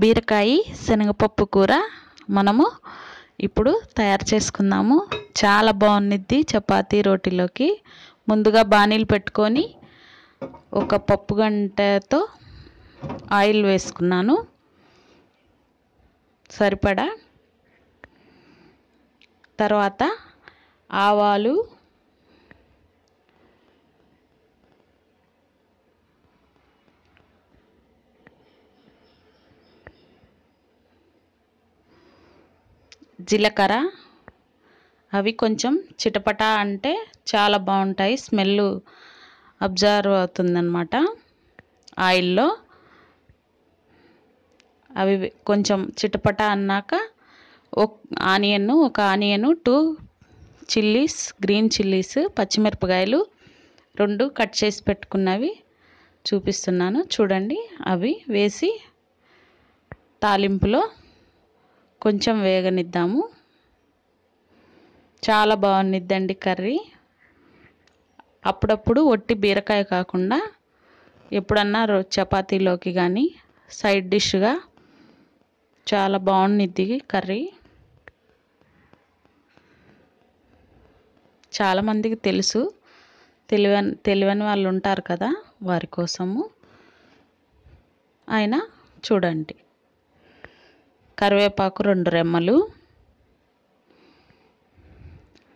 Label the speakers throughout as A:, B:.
A: బీరకాయ శనగపప్పు కూర మనము ఇప్పుడు తయారు చేసుకుందాము చాలా బాగుండిద్ది చపాతీ రోటీలోకి ముందుగా బాణీలు పెట్టుకొని ఒక పప్పు గంటతో ఆయిల్ వేసుకున్నాను సరిపడా తర్వాత ఆవాలు జీలకర్ర అవి కొంచెం చిటపట అంటే చాలా బాగుంటాయి స్మెల్ అబ్జర్వ్ అవుతుందన్నమాట ఆయిల్లో అవి కొంచెం చిటపట అన్నాక ఒక ఆనియన్ ఒక onion two chillies green chillies పచ్చిమిరపకాయలు రెండు కట్ చేసి పెట్టుకున్నవి చూపిస్తున్నాను చూడండి అవి వేసి తాలింపులో కొంచెం వేగనిద్దాము చాలా బాగుండిద్దండి కర్రీ అప్పుడప్పుడు ఒట్టి బీరకాయ కాకుండా ఎప్పుడన్నా చపాతీలోకి కానీ సైడ్ డిష్గా చాలా బాగుండిద్ది కర్రీ చాలామందికి తెలుసు తెలివని తెలివని వాళ్ళు ఉంటారు కదా వారి కోసము అయినా చూడండి కరివేపాకు రెండు రెమ్మలు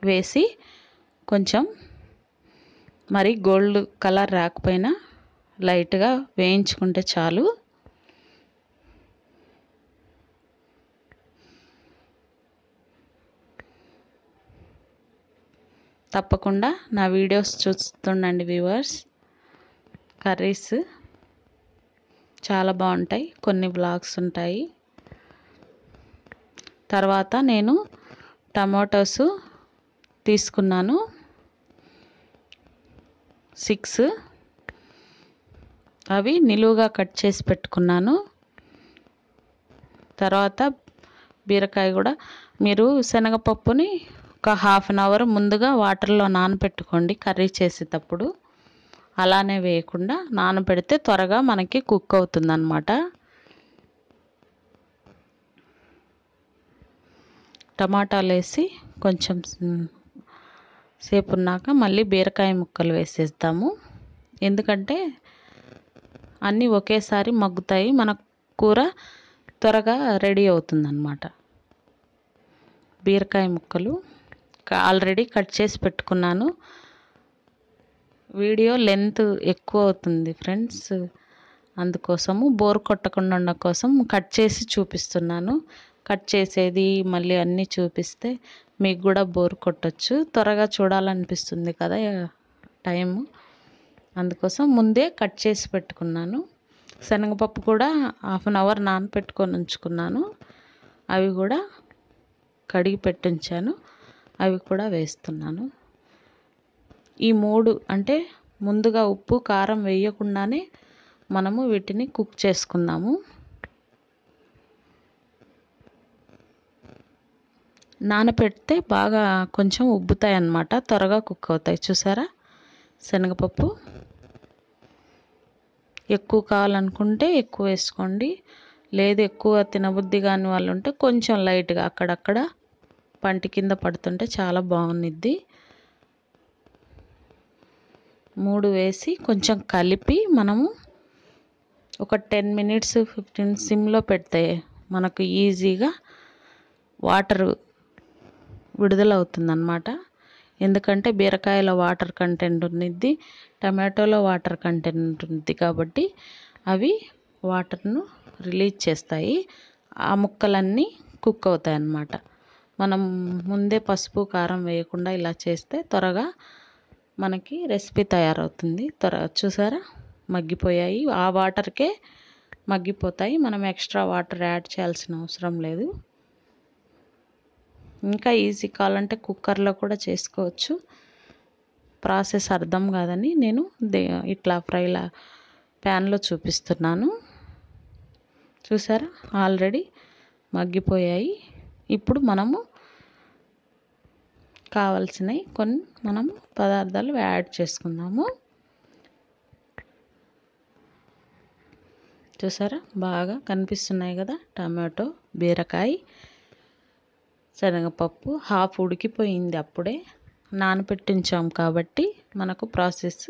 A: వేసి కొంచెం మరి గోల్డ్ కలర్ రాకపోయినా లైట్గా వేయించుకుంటే చాలు తప్పకుండా నా వీడియోస్ చూస్తుండండి వ్యూవర్స్ కర్రీస్ చాలా బాగుంటాయి కొన్ని బ్లాగ్స్ ఉంటాయి తర్వాత నేను టమాటోస్ తీసుకున్నాను సిక్స్ అవి నిలువుగా కట్ చేసి పెట్టుకున్నాను తర్వాత బీరకాయ కూడా మీరు శనగపప్పుని ఒక హాఫ్ అన్ అవర్ ముందుగా వాటర్లో నానబెట్టుకోండి కర్రీ చేసేటప్పుడు అలానే వేయకుండా నానబెడితే త్వరగా మనకి కుక్ అవుతుందన్నమాట టమాటాలు వేసి కొంచెం సేపు ఉన్నాక మళ్ళీ బీరకాయ ముక్కలు వేసేస్తాము ఎందుకంటే అన్నీ ఒకేసారి మగ్గుతాయి మన కూర త్వరగా రెడీ అవుతుందన్నమాట బీరకాయ ముక్కలు ఆల్రెడీ కట్ చేసి పెట్టుకున్నాను వీడియో లెంత్ ఎక్కువ అవుతుంది ఫ్రెండ్స్ అందుకోసము బోర్ కొట్టకుండా ఉండడం కోసం కట్ చేసి చూపిస్తున్నాను కట్ చేసేది మళ్ళీ అన్నీ చూపిస్తే మీకు కూడా బోర్ కొట్టచ్చు త్వరగా చూడాలనిపిస్తుంది కదా టైము అందుకోసం ముందే కట్ చేసి పెట్టుకున్నాను శనగపప్పు కూడా హాఫ్ అన్ అవర్ నానపెట్టుకొని ఉంచుకున్నాను అవి కూడా కడిగి పెట్టించాను అవి కూడా వేస్తున్నాను ఈ మూడు అంటే ముందుగా ఉప్పు కారం వేయకుండానే మనము వీటిని కుక్ చేసుకుందాము నానపెడితే బాగా కొంచెం ఉబ్బుతాయి అన్నమాట త్వరగా కుక్ అవుతాయి చూసారా శనగపప్పు ఎక్కువ కావాలనుకుంటే ఎక్కువ వేసుకోండి లేదు ఎక్కువ తినబుద్ధి కాని వాళ్ళు ఉంటే కొంచెం లైట్గా అక్కడక్కడ పంటి కింద పడుతుంటే చాలా బాగుంది మూడు వేసి కొంచెం కలిపి మనము ఒక టెన్ మినిట్స్ ఫిఫ్టీన్ సిమ్లో పెడితే మనకు ఈజీగా వాటర్ విడుదలవుతుందన్నమాట ఎందుకంటే బీరకాయలో వాటర్ కంటెంట్ ఉంది టమాటోలో వాటర్ కంటెంట్ ఉంది కాబట్టి అవి వాటర్ను రిలీజ్ చేస్తాయి ఆ ముక్కలన్నీ కుక్ అవుతాయి అన్నమాట మనం ముందే పసుపు కారం వేయకుండా ఇలా చేస్తే త్వరగా మనకి రెసిపీ తయారవుతుంది త్వర చూసారా మగ్గిపోయాయి ఆ వాటర్కే మగ్గిపోతాయి మనం ఎక్స్ట్రా వాటర్ యాడ్ చేయాల్సిన అవసరం లేదు ఇంకా ఈజీ కావాలంటే కుక్కర్లో కూడా చేసుకోవచ్చు ప్రాసెస్ అర్థం కాదని నేను ఇట్లా ఫ్రైలా ప్యాన్లో చూపిస్తున్నాను చూసారా ఆల్రెడీ మగ్గిపోయాయి ఇప్పుడు మనము కావలసినవి కొన్ని మనము పదార్థాలు యాడ్ చేసుకుందాము చూసారా బాగా కనిపిస్తున్నాయి కదా టమాటో బీరకాయ శనగపప్పు హాఫ్ ఉడికిపోయింది అప్పుడే నానపెట్టించాం కాబట్టి మనకు ప్రాసెస్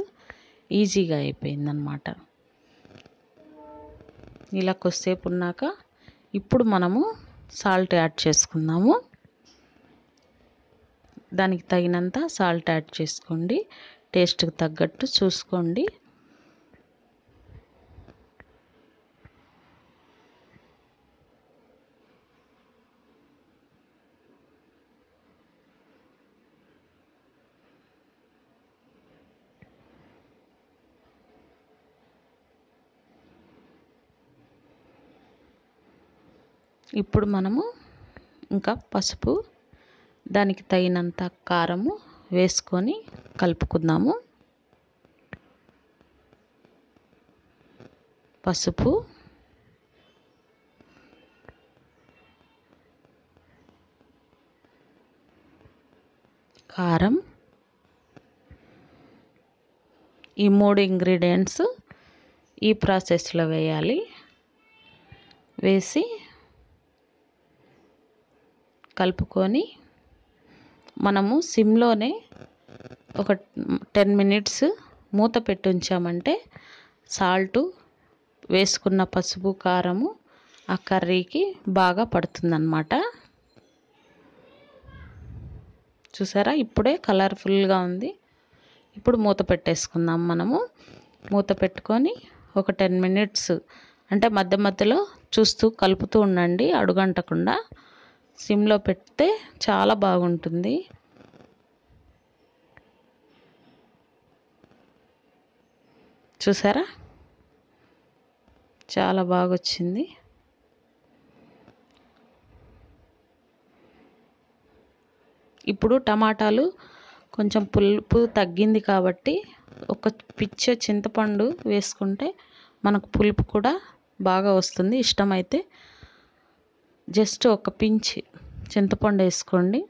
A: ఈజీగా అయిపోయింది అనమాట ఇలా కొద్దిసేపు ఉన్నాక ఇప్పుడు మనము సాల్ట్ యాడ్ చేసుకుందాము దానికి తగినంత సాల్ట్ యాడ్ చేసుకోండి టేస్ట్కి తగ్గట్టు చూసుకోండి ఇప్పుడు మనము ఇంకా పసుపు దానికి తగినంత కారము వేసుకొని కలుపుకుందాము పసుపు కారం ఈ మూడు ఇంగ్రీడియంట్స్ ఈ ప్రాసెస్లో వేయాలి వేసి కలుపుకొని మనము సిమ్లోనే ఒక టెన్ మినిట్స్ మూత పెట్టి ఉంచామంటే సాల్టు వేసుకున్న పసుపు కారము ఆ కర్రీకి బాగా పడుతుందన్నమాట చూసారా ఇప్పుడే కలర్ఫుల్గా ఉంది ఇప్పుడు మూత పెట్టేసుకుందాం మనము మూత పెట్టుకొని ఒక టెన్ మినిట్స్ అంటే మధ్య మధ్యలో చూస్తూ కలుపుతూ ఉండండి అడుగంటకుండా సిమ్లో పెడితే చాలా బాగుంటుంది చూసారా చాలా బాగా వచ్చింది ఇప్పుడు టమాటాలు కొంచెం పులుపు తగ్గింది కాబట్టి ఒక పిచ్చ చింతపండు వేసుకుంటే మనకు పులుపు కూడా బాగా వస్తుంది ఇష్టమైతే జస్ట్ ఒక పించి చింతపండు వేసుకోండి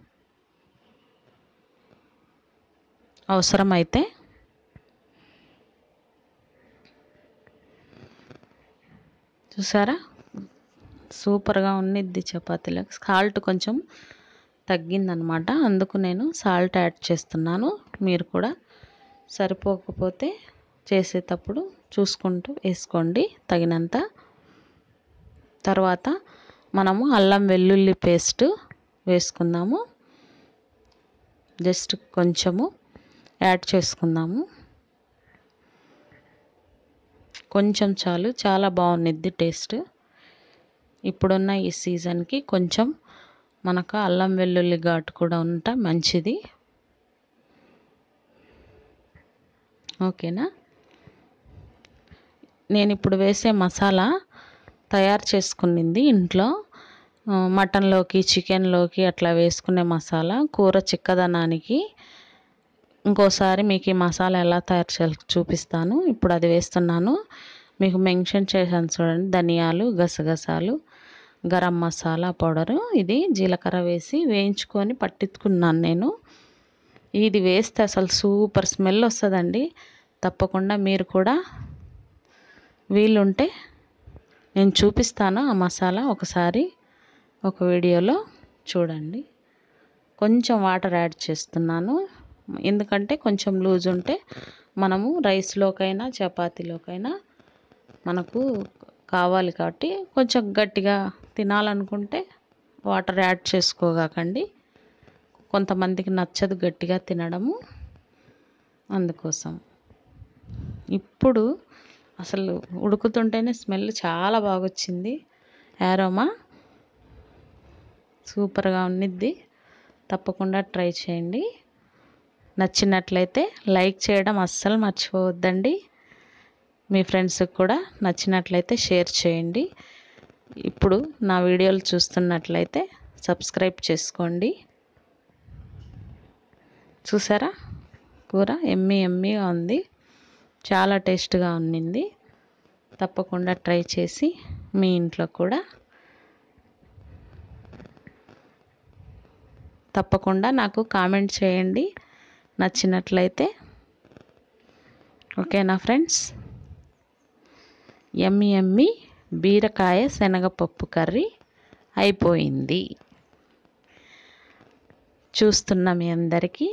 A: అవసరమైతే చూసారా సూపర్గా ఉండిద్ది చపాతీలకు సాల్ట్ కొంచెం తగ్గిందనమాట అందుకు నేను సాల్ట్ యాడ్ చేస్తున్నాను మీరు కూడా సరిపోకపోతే చేసేటప్పుడు చూసుకుంటూ వేసుకోండి తగినంత తర్వాత మనము అల్లం వెల్లుల్లి పేస్ట్ వేసుకుందాము జస్ట్ కొంచెము యాడ్ చేసుకుందాము కొంచెం చాలు చాలా బాగుంది టేస్ట్ ఇప్పుడున్న ఈ సీజన్కి కొంచెం మనకు అల్లం వెల్లుల్లి ఘాటు కూడా ఉంట మంచిది ఓకేనా నేను ఇప్పుడు వేసే మసాలా తయారు చేసుకునింది ఇంట్లో మటన్లోకి చికెన్లోకి అట్లా వేసుకునే మసాలా కూర చిక్కదనానికి ఇంకోసారి మీకు ఈ మసాలా ఎలా తయారు చేయాలి చూపిస్తాను ఇప్పుడు అది వేస్తున్నాను మీకు మెన్షన్ చేశాను చూడండి ధనియాలు గసగసాలు గరం మసాలా పౌడరు ఇది జీలకర్ర వేసి వేయించుకొని పట్టించుకున్నాను నేను ఇది వేస్తే అసలు సూపర్ స్మెల్ వస్తుందండి తప్పకుండా మీరు కూడా వీలుంటే నేను చూపిస్తాను ఆ మసాలా ఒకసారి ఒక వీడియోలో చూడండి కొంచెం వాటర్ యాడ్ చేస్తున్నాను ఎందుకంటే కొంచెం లూజ్ ఉంటే మనము రైస్లోకైనా చపాతీలోకైనా మనకు కావాలి కాబట్టి కొంచెం గట్టిగా తినాలనుకుంటే వాటర్ యాడ్ చేసుకోగాకండి కొంతమందికి నచ్చదు గట్టిగా తినడము అందుకోసం ఇప్పుడు అసలు ఉడుకుతుంటేనే స్మెల్ చాలా బాగా వచ్చింది యారోమా సూపర్గా ఉండిద్ది తప్పకుండా ట్రై చేయండి నచ్చినట్లయితే లైక్ చేయడం అస్సలు మర్చిపోవద్దండి మీ ఫ్రెండ్స్కి కూడా నచ్చినట్లయితే షేర్ చేయండి ఇప్పుడు నా వీడియోలు చూస్తున్నట్లయితే సబ్స్క్రైబ్ చేసుకోండి చూసారా కూర ఎమ్మి ఎమ్మిగా ఉంది చాలా టేస్ట్గా ఉండింది తప్పకుండా ట్రై చేసి మీ ఇంట్లో కూడా తప్పకుండా నాకు కామెంట్ చేయండి నచ్చినట్లయితే ఓకేనా ఫ్రెండ్స్ ఎమ్మి ఎమ్మి బీరకాయ శనగపప్పు కర్రీ అయిపోయింది చూస్తున్న మీ అందరికీ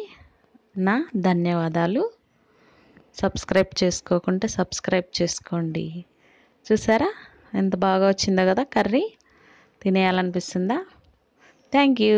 A: నా ధన్యవాదాలు సబ్స్క్రైబ్ చేసుకోకుంటే సబ్స్క్రైబ్ చేసుకోండి చూసారా ఎంత బాగా వచ్చిందో కదా కర్రీ తినేయాలనిపిస్తుందా థ్యాంక్ యూ